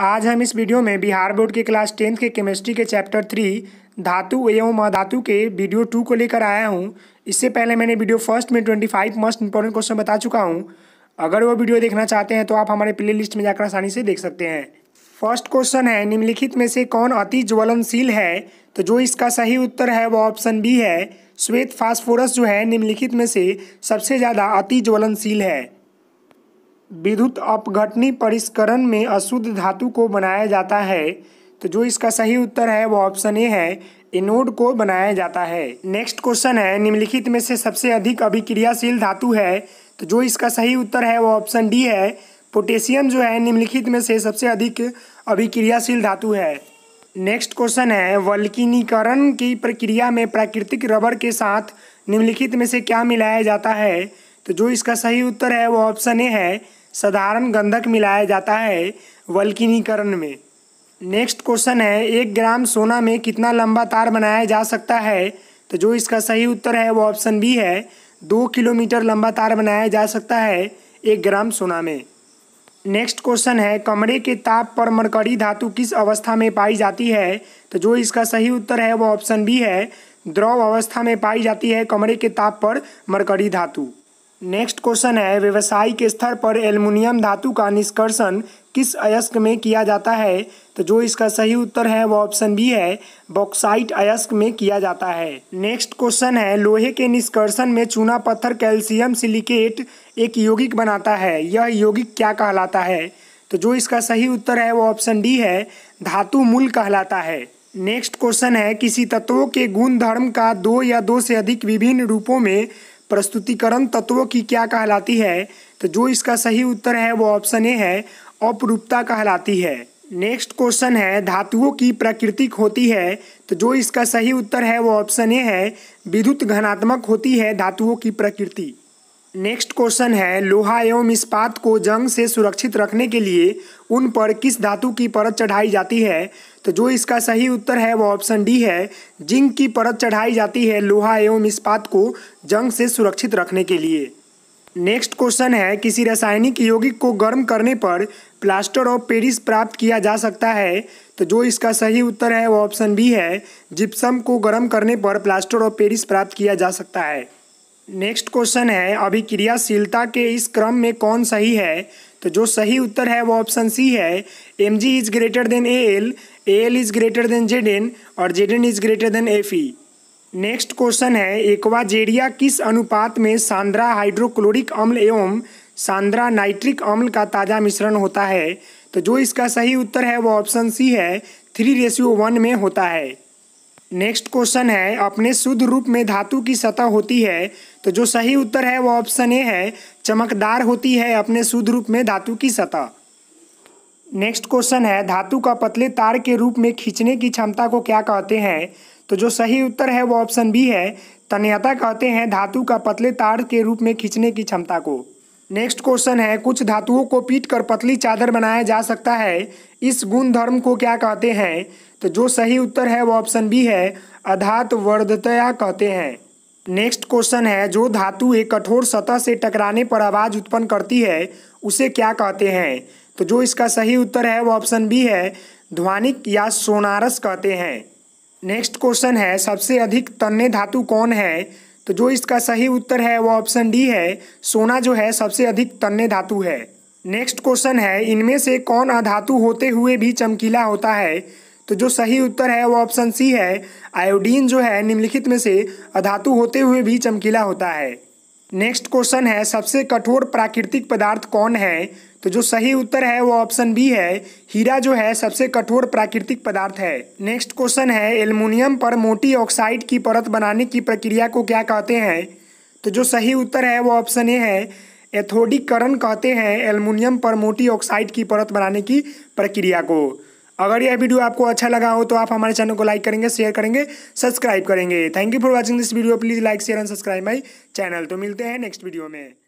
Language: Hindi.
आज हम इस वीडियो में बिहार बोर्ड के क्लास टेंथ के केमिस्ट्री के चैप्टर थ्री धातु एवं अधातु के वीडियो टू को लेकर आया हूँ इससे पहले मैंने वीडियो फर्स्ट में twenty five most important question बता चुका हूँ अगर वो वीडियो देखना चाहते हैं तो आप हमारे प्ले लिस्ट में जाकर आसानी से देख सकते हैं फर्स्ट क्वेश्चन है निम्नलिखित में से कौन अति ज्वलनशील है तो जो इसका सही उत्तर है वो ऑप्शन बी है श्वेत फास्फोरस जो है निम्नलिखित में से सबसे ज़्यादा अति ज्वलनशील है विद्युत अपघटनी परिष्करण में अशुद्ध धातु को बनाया जाता है तो जो इसका सही उत्तर है वो ऑप्शन ए है इनोड को बनाया जाता है नेक्स्ट क्वेश्चन है निम्नलिखित में से सबसे अधिक अभिक्रियाशील धातु है तो जो इसका सही उत्तर है वो ऑप्शन डी है पोटेशियम जो है निम्नलिखित में से सबसे अधिक अभिक्रियाशील धातु है नेक्स्ट क्वेश्चन है वल्किनीकरण की प्रक्रिया में प्राकृतिक रबर के साथ निम्नलिखित में से क्या मिलाया जाता है तो जो इसका सही उत्तर है वो ऑप्शन ए है साधारण गंधक मिलाया जाता है वल्किनीकरण में नेक्स्ट क्वेश्चन है एक ग्राम सोना में कितना लंबा तार बनाया जा सकता है तो जो इसका सही उत्तर है वो ऑप्शन बी है दो किलोमीटर लंबा तार बनाया जा सकता है एक ग्राम सोना में नेक्स्ट क्वेश्चन है कमरे के ताप पर मरकड़ी धातु किस अवस्था में पाई जाती है तो जो इसका सही उत्तर है वो ऑप्शन बी है द्रव अवस्था में पाई जाती है कमरे के ताप पर मरकड़ी धातु नेक्स्ट क्वेश्चन है व्यवसायिक स्तर पर एल्युमिनियम धातु का निष्कर्षण किस अयस्क में किया जाता है तो जो इसका सही उत्तर है वो ऑप्शन बी है बॉक्साइट अयस्क में किया जाता है नेक्स्ट क्वेश्चन है लोहे के निष्कर्षण में चूना पत्थर कैल्शियम सिलिकेट एक यौगिक बनाता है यह यौगिक क्या कहलाता है तो जो इसका सही उत्तर है वो ऑप्शन डी है धातु मूल कहलाता है नेक्स्ट क्वेश्चन है किसी तत्वों के गुण धर्म का दो या दो से अधिक विभिन्न रूपों में प्रस्तुतिकरण तत्वों की क्या कहलाती है तो जो इसका सही उत्तर है वो ऑप्शन ए है अपरूपता कहलाती है नेक्स्ट क्वेश्चन है धातुओं की प्राकृतिक होती है तो जो इसका सही उत्तर है वो ऑप्शन ए है विद्युत घनात्मक होती है धातुओं की प्रकृति नेक्स्ट क्वेश्चन है लोहा एवं इस्पात को जंग से सुरक्षित रखने के लिए उन पर किस धातु की परत चढ़ाई जाती है तो जो इसका सही उत्तर है वो ऑप्शन डी है जिंक की परत चढ़ाई जाती है लोहा एवं इस्पात को जंग से सुरक्षित रखने के लिए नेक्स्ट क्वेश्चन है किसी रासायनिक यौगिक को गर्म करने पर प्लास्टर ऑफ पेरिस प्राप्त किया जा सकता है तो जो इसका सही उत्तर है वो ऑप्शन बी है जिप्सम को गर्म करने पर प्लास्टर ऑफ पेरिस प्राप्त किया जा सकता है नेक्स्ट क्वेश्चन है अभिक्रियाशीलता के इस क्रम में कौन सही है तो जो सही उत्तर है वो ऑप्शन सी है M G is greater than A L A L is greater than Z N और Z N is greater than F E next question है एक्वाजेरिया किस अनुपात में सांद्रा हाइड्रोक्लोरिक अम्ल एवं सांद्रा नाइट्रिक अम्ल का ताज़ा मिश्रण होता है तो जो इसका सही उत्तर है वो ऑप्शन सी है थ्री रेशियो वन में होता है नेक्स्ट क्वेश्चन है अपने शुद्ध रूप में धातु की सतह होती है तो जो सही उत्तर है वो ऑप्शन ए है चमकदार होती है अपने शुद्ध रूप में धातु की सतह नेक्स्ट क्वेश्चन है धातु का पतले तार के रूप में खींचने की क्षमता को क्या कहते हैं तो जो सही उत्तर है वो ऑप्शन बी है तन्यता कहते हैं धातु का पतले तार के रूप में खींचने की क्षमता को नेक्स्ट क्वेश्चन है कुछ धातुओं को पीट कर पतली चादर बनाया जा सकता है इस गुण धर्म को क्या कहते हैं तो जो सही उत्तर है वो ऑप्शन बी है अधात वर्धतया कहते हैं नेक्स्ट क्वेश्चन है जो धातु एक कठोर सतह से टकराने पर आवाज उत्पन्न करती है उसे क्या कहते हैं तो जो इसका सही उत्तर है वो ऑप्शन बी है ध्वानिक या सोनारस कहते हैं नेक्स्ट क्वेश्चन है सबसे अधिक तन्ने धातु कौन है तो जो इसका सही उत्तर है वो ऑप्शन डी है सोना जो है सबसे अधिक तन्ने धातु है नेक्स्ट क्वेश्चन है इनमें से कौन अधातु होते हुए भी चमकीला होता है तो जो सही उत्तर है वो ऑप्शन सी है आयोडीन जो है निम्नलिखित में से अधातु होते हुए भी चमकीला होता है नेक्स्ट क्वेश्चन है सबसे कठोर प्राकृतिक पदार्थ कौन है तो जो सही उत्तर है वो ऑप्शन बी है हीरा जो है सबसे कठोर प्राकृतिक पदार्थ है नेक्स्ट क्वेश्चन है एल्युमिनियम पर मोटी ऑक्साइड की परत बनाने की प्रक्रिया को क्या कहते हैं तो जो सही उत्तर है वो ऑप्शन ए है एथोडीकरण कहते हैं एल्युमिनियम पर मोटी ऑक्साइड की परत बनाने की प्रक्रिया को अगर यह वीडियो आपको अच्छा लगा हो तो आप हमारे चैनल को लाइक करेंगे शेयर करेंगे सब्सक्राइब करेंगे thank you for watching this video please like share and subscribe my channel तो मिलते हैं नेक्स्ट वीडियो में